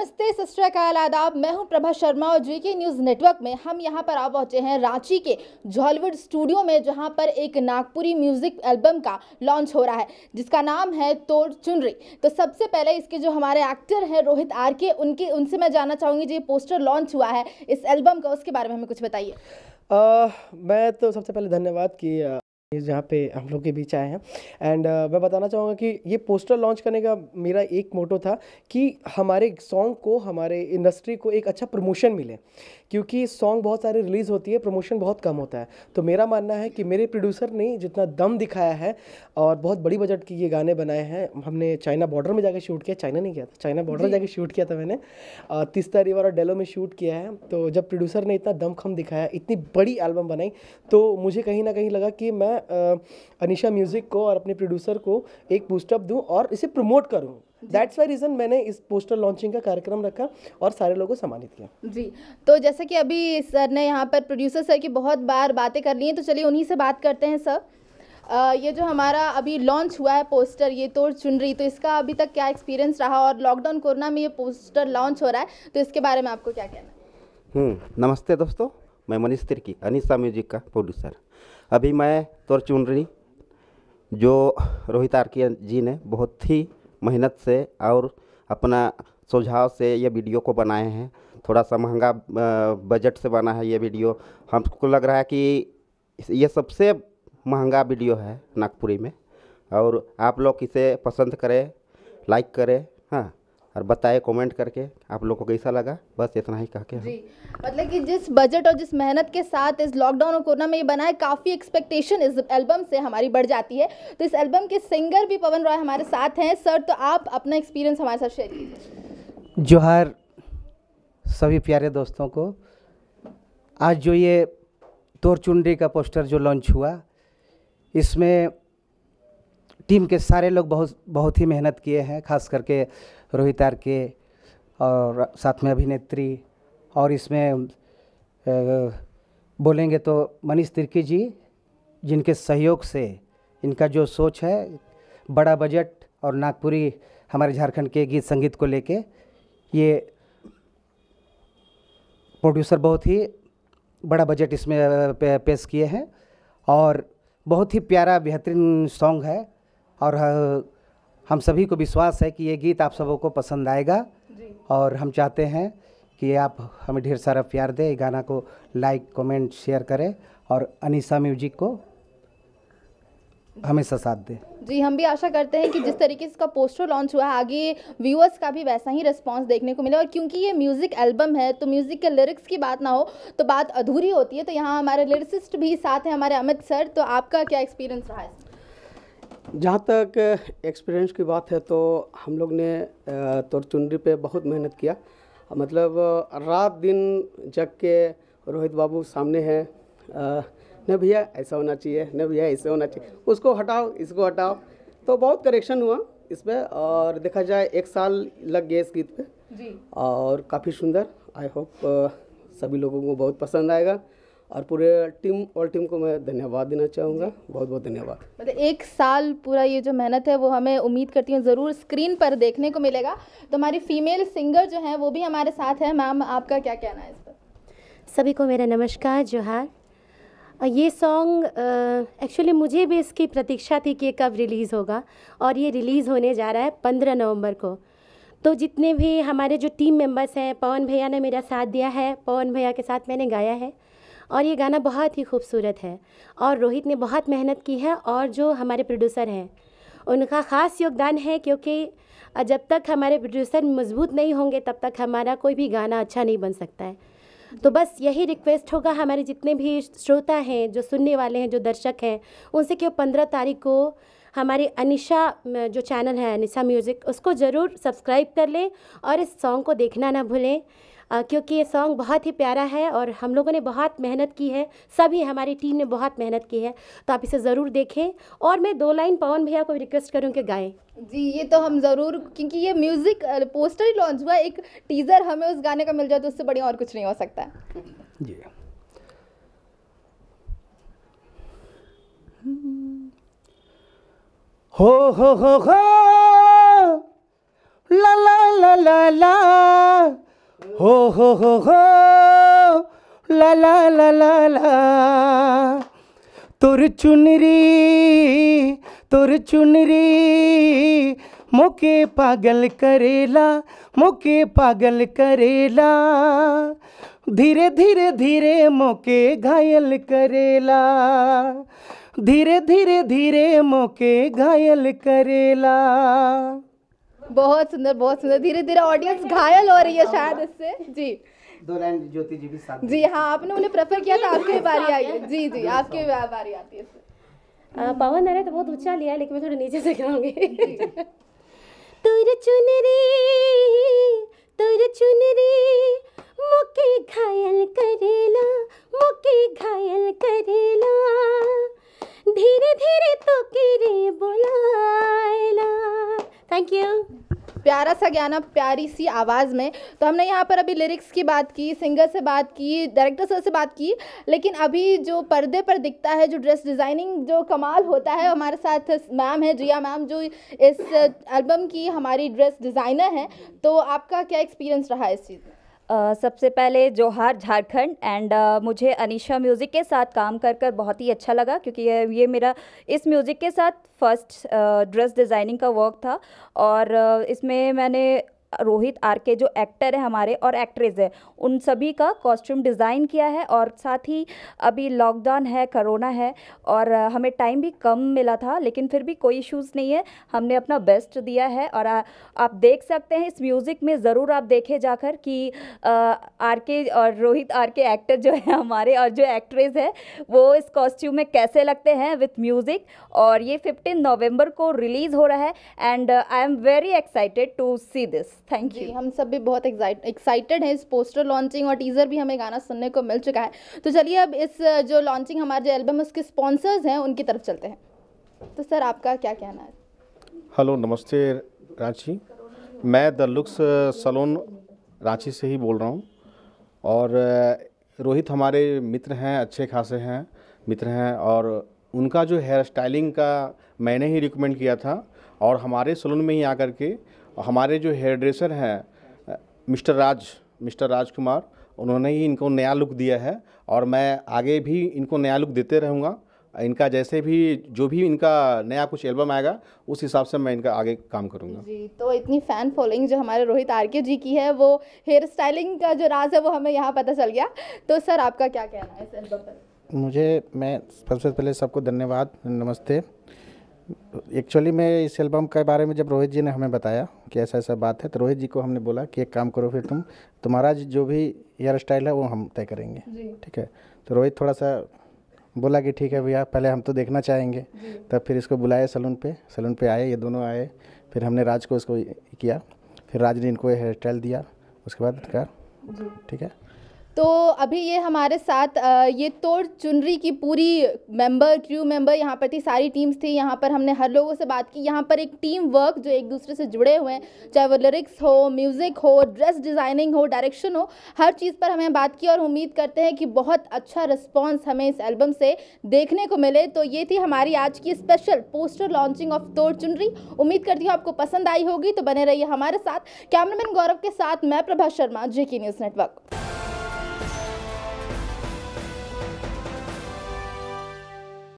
नमस्ते सस्काल आदाब मैं हूं प्रभा शर्मा और जी के न्यूज़ नेटवर्क में हम यहां पर आ पहुंचे हैं रांची के जॉलीवुड स्टूडियो में जहां पर एक नागपुरी म्यूज़िक एल्बम का लॉन्च हो रहा है जिसका नाम है तोड़ चुनरी तो सबसे पहले इसके जो हमारे एक्टर हैं रोहित आर के उनके उनसे मैं जानना चाहूँगी जो ये पोस्टर लॉन्च हुआ है इस एल्बम का उसके बारे में हमें कुछ बताइए मैं तो सबसे पहले धन्यवाद कि जहाँ पे हम लोग के बीच आए हैं एंड uh, मैं बताना चाहूँगा कि ये पोस्टर लॉन्च करने का मेरा एक मोटो था कि हमारे सॉन्ग को हमारे इंडस्ट्री को एक अच्छा प्रमोशन मिले क्योंकि सॉन्ग बहुत सारे रिलीज़ होती है प्रमोशन बहुत कम होता है तो मेरा मानना है कि मेरे प्रोड्यूसर ने जितना दम दिखाया है और बहुत बड़ी बजट की ये गाने बनाए हैं हमने चाइना बॉर्डर में जाके शूट किया चाइना नहीं किया था चाइना बॉर्डर जाके शूट किया था मैंने तीस्ता रिवर और डेलो में शूट किया है तो जब प्रोड्यूसर ने इतना दम खम दिखाया इतनी बड़ी एल्बम बनाई तो मुझे कहीं ना कहीं लगा कि मैं अनिशा म्यूज़िक को और अपने प्रोड्यूसर को एक पोस्टअप दूँ और इसे प्रमोट करूँ दैट्स वाई रीज़न मैंने इस पोस्टर लॉन्चिंग का कार्यक्रम रखा और सारे लोगों को सम्मानित किया जी तो जैसे कि अभी सर ने यहाँ पर प्रोड्यूसर सर की बहुत बार बातें कर ली हैं तो चलिए उन्हीं से बात करते हैं सर आ, ये जो हमारा अभी लॉन्च हुआ है पोस्टर ये तो चुन रही तो इसका अभी तक क्या एक्सपीरियंस रहा और लॉकडाउन कोरोना में ये पोस्टर लॉन्च हो रहा है तो इसके बारे में आपको क्या कहना है हम्म, नमस्ते दोस्तों मैं मनीष तिर्की अनिशा म्यूजिक का प्रोड्यूसर अभी मैं तोर चुन रही जो रोहित आर्किया जी ने बहुत ही मेहनत से और अपना सुझाव से ये वीडियो को बनाए हैं थोड़ा सा महंगा बजट से बना है ये वीडियो हमको लग रहा है कि ये सबसे महंगा वीडियो है नागपुरी में और आप लोग इसे पसंद करें लाइक करें हाँ और बताए कमेंट करके आप लोगों को कैसा लगा बस इतना ही कह के जी मतलब कि जिस बजट और जिस मेहनत के साथ इस लॉकडाउन और कोरोना में ये बनाए काफ़ी एक्सपेक्टेशन इस एल्बम से हमारी बढ़ जाती है तो इस एल्बम के सिंगर भी पवन रॉय हमारे साथ हैं सर तो आप अपना एक्सपीरियंस हमारे साथ शेयर कीजिए जोहार सभी प्यारे दोस्तों को आज जो ये चुंडी का पोस्टर जो लॉन्च हुआ इसमें टीम के सारे लोग बहुत बहुत ही मेहनत किए हैं खास करके रोहित आर के और साथ में अभिनेत्री और इसमें बोलेंगे तो मनीष तिर्की जी जिनके सहयोग से इनका जो सोच है बड़ा बजट और नागपुरी हमारे झारखंड के गीत संगीत को लेके ये प्रोड्यूसर बहुत ही बड़ा बजट इसमें पेश किए हैं और बहुत ही प्यारा बेहतरीन सॉन्ग है और हम सभी को विश्वास है कि ये गीत आप सबों को पसंद आएगा और हम चाहते हैं कि आप हमें ढेर सारा प्यार दें गाना को लाइक कमेंट शेयर करें और अनिसा म्यूजिक को हमेशा साथ दें जी हम भी आशा करते हैं कि जिस तरीके से इसका पोस्टर लॉन्च हुआ है आगे व्यूअर्स का भी वैसा ही रिस्पांस देखने को मिले और क्योंकि ये म्यूज़िक एल्बम है तो म्यूज़िक के लिरिक्स की बात ना हो तो बात अधूरी होती है तो यहाँ हमारे लिरिसिस्ट भी साथ हैं हमारे अमित सर तो आपका क्या एक्सपीरियंस रहा है जहाँ तक एक्सपीरियंस की बात है तो हम लोग ने तोड़चुनरी पे बहुत मेहनत किया मतलब रात दिन जग के रोहित बाबू सामने हैं न भैया ऐसा होना चाहिए न भैया ऐसे होना चाहिए उसको हटाओ इसको हटाओ तो बहुत करेक्शन हुआ इस पर और देखा जाए एक साल लग गया इस गीत पे जी। और काफ़ी सुंदर आई होप सभी लोगों को बहुत पसंद आएगा और पूरे टीम ऑल टीम को मैं धन्यवाद देना चाहूँगा बहुत बहुत धन्यवाद मतलब एक साल पूरा ये जो मेहनत है वो हमें उम्मीद करती हूँ ज़रूर स्क्रीन पर देखने को मिलेगा तो हमारी फीमेल सिंगर जो है वो भी हमारे साथ है मैम आपका क्या कहना है इस पर सभी को मेरा नमस्कार जोहार ये सॉन्ग एक्चुअली मुझे भी इसकी प्रतीक्षा थी कि ये कब रिलीज़ होगा और ये रिलीज़ होने जा रहा है पंद्रह नवंबर को तो जितने भी हमारे जो टीम मेंबर्स हैं पवन भैया ने मेरा साथ दिया है पवन भैया के साथ मैंने गाया है और ये गाना बहुत ही खूबसूरत है और रोहित ने बहुत मेहनत की है और जो हमारे प्रोड्यूसर हैं उनका ख़ास योगदान है क्योंकि जब तक हमारे प्रोड्यूसर मजबूत नहीं होंगे तब तक हमारा कोई भी गाना अच्छा नहीं बन सकता है तो बस यही रिक्वेस्ट होगा हमारे जितने भी श्रोता हैं जो सुनने वाले हैं जो दर्शक हैं उनसे कि वो पंद्रह तारीख को हमारे अनिशा जो चैनल है अनिशा म्यूज़िक उसको ज़रूर सब्सक्राइब कर लें और इस सॉन्ग को देखना ना भूलें क्योंकि ये सॉन्ग बहुत ही प्यारा है और हम लोगों ने बहुत मेहनत की है सभी हमारी टीम ने बहुत मेहनत की है तो आप इसे ज़रूर देखें और मैं दो लाइन पवन भैया को रिक्वेस्ट करूँ कि गाएँ जी ये तो हम ज़रूर क्योंकि ये म्यूज़िक पोस्टर ही लॉन्च हुआ एक टीज़र हमें उस गाने का मिल जाए तो उससे बढ़िया और कुछ नहीं हो सकता जी हो हो हो हो ला ला ला ला ला हो हो हो हो ला ला ला ला ला तोर चुनरी तोर चुनरी मोके पागल करेला मोके पागल करेला धीरे धीरे धीरे मोके घायल करेला धीरे धीरे धीरे मोके घायल करेला बहुत सुंदर बहुत सुंदर धीरे धीरे ऑडियंस घायल हो रही है हाँ, हाँ, शायद हाँ। इससे जी दो लाइन ज्योति जी भी साथ जी हाँ आपने उन्हें प्रेफर किया था आपकी बारी आई है जी जी आपकी बारी आती है पवन ने तो बहुत ऊंचा लिया लेकिन मैं थोड़ा नीचे से गाऊंगी तुर चुनरी तुर चुनरी सा गया ना प्यारी सी आवाज़ में तो हमने यहाँ पर अभी लिरिक्स की बात की सिंगर से बात की डायरेक्टर सर से बात की लेकिन अभी जो पर्दे पर दिखता है जो ड्रेस डिज़ाइनिंग जो कमाल होता है हमारे साथ मैम है जिया मैम जो इस एल्बम की हमारी ड्रेस डिज़ाइनर हैं तो आपका क्या एक्सपीरियंस रहा इस चीज़ में सबसे पहले जोहार झारखंड एंड uh, मुझे अनिशा म्यूज़िक के साथ काम कर कर बहुत ही अच्छा लगा क्योंकि ये, ये मेरा इस म्यूज़िक के साथ फर्स्ट ड्रेस डिज़ाइनिंग का वर्क था और uh, इसमें मैंने रोहित आर के जो एक्टर है हमारे और एक्ट्रेस है उन सभी का कॉस्ट्यूम डिज़ाइन किया है और साथ ही अभी लॉकडाउन है करोना है और हमें टाइम भी कम मिला था लेकिन फिर भी कोई इश्यूज़ नहीं है हमने अपना बेस्ट दिया है और आ, आप देख सकते हैं इस म्यूज़िक में ज़रूर आप देखें जाकर कि आर के और रोहित आर के एक्टर जो है हमारे और जो एक्ट्रेस है वो इस कॉस्ट्यूम में कैसे लगते हैं विथ म्यूज़िक और ये फिफ्टीन नवम्बर को रिलीज़ हो रहा है and I am very excited to see this thank you हम सब भी बहुत एक्साइटेड हैं इस पोस्टर लॉन्चिंग और टीज़र भी हमें गाना सुनने को मिल चुका है तो चलिए अब इस जो लॉन्चिंग हमारे जो एल्बम उसके स्पॉन्सर्स हैं उनकी तरफ चलते हैं तो सर आपका क्या कहना है हेलो नमस्ते रांची मैं द लुक्स सलोन रांची से ही बोल रहा हूँ और uh, रोहित हमारे मित्र हैं अच्छे खासे हैं मित्र हैं और उनका जो हेयर स्टाइलिंग का मैंने ही रिकमेंड किया था और हमारे सलून में ही आकर के हमारे जो हेयर ड्रेसर हैं मिस्टर राज मिस्टर राज कुमार उन्होंने ही इनको नया लुक दिया है और मैं आगे भी इनको नया लुक देते रहूँगा इनका जैसे भी जो भी इनका नया कुछ एल्बम आएगा उस हिसाब से मैं इनका आगे काम करूँगा जी तो इतनी फ़ैन फॉलोइंग जो हमारे रोहित आरके जी की है वो हेयर स्टाइलिंग का जो राज है वो हमें यहाँ पता चल गया तो सर आपका क्या कहना है इस एल्बम पर मुझे मैं सबसे पहले सबको धन्यवाद नमस्ते एक्चुअली में इस एल्बम के बारे में जब रोहित जी ने हमें बताया कि ऐसा ऐसा बात है तो रोहित जी को हमने बोला कि एक काम करो फिर तुम तुम्हारा जो भी हेयर स्टाइल है वो हम तय करेंगे ठीक है तो रोहित थोड़ा सा बोला कि ठीक है भैया पहले हम तो देखना चाहेंगे तब फिर इसको बुलाए सलून पे सलून पे आए ये दोनों आए फिर हमने राज को इसको किया फिर राज ने इनको हेयर स्टाइल दिया उसके बाद कर ठीक है तो अभी ये हमारे साथ ये तोड़ चुनरी की पूरी मेंबर क्रू मेंबर यहाँ पर थी सारी टीम्स थी यहाँ पर हमने हर लोगों से बात की यहाँ पर एक टीम वर्क जो एक दूसरे से जुड़े हुए हैं चाहे वो लिरिक्स हो म्यूज़िक हो ड्रेस डिज़ाइनिंग हो डायरेक्शन हो हर चीज़ पर हमें बात की और उम्मीद करते हैं कि बहुत अच्छा रिस्पॉन्स हमें इस एल्बम से देखने को मिले तो ये थी हमारी आज की स्पेशल पोस्टर लॉन्चिंग ऑफ तोड़ चुनरी उम्मीद करती हूँ आपको पसंद आई होगी तो बने रहिए हमारे साथ कैमरामैन गौरव के साथ मैं Prabha Sharma J news network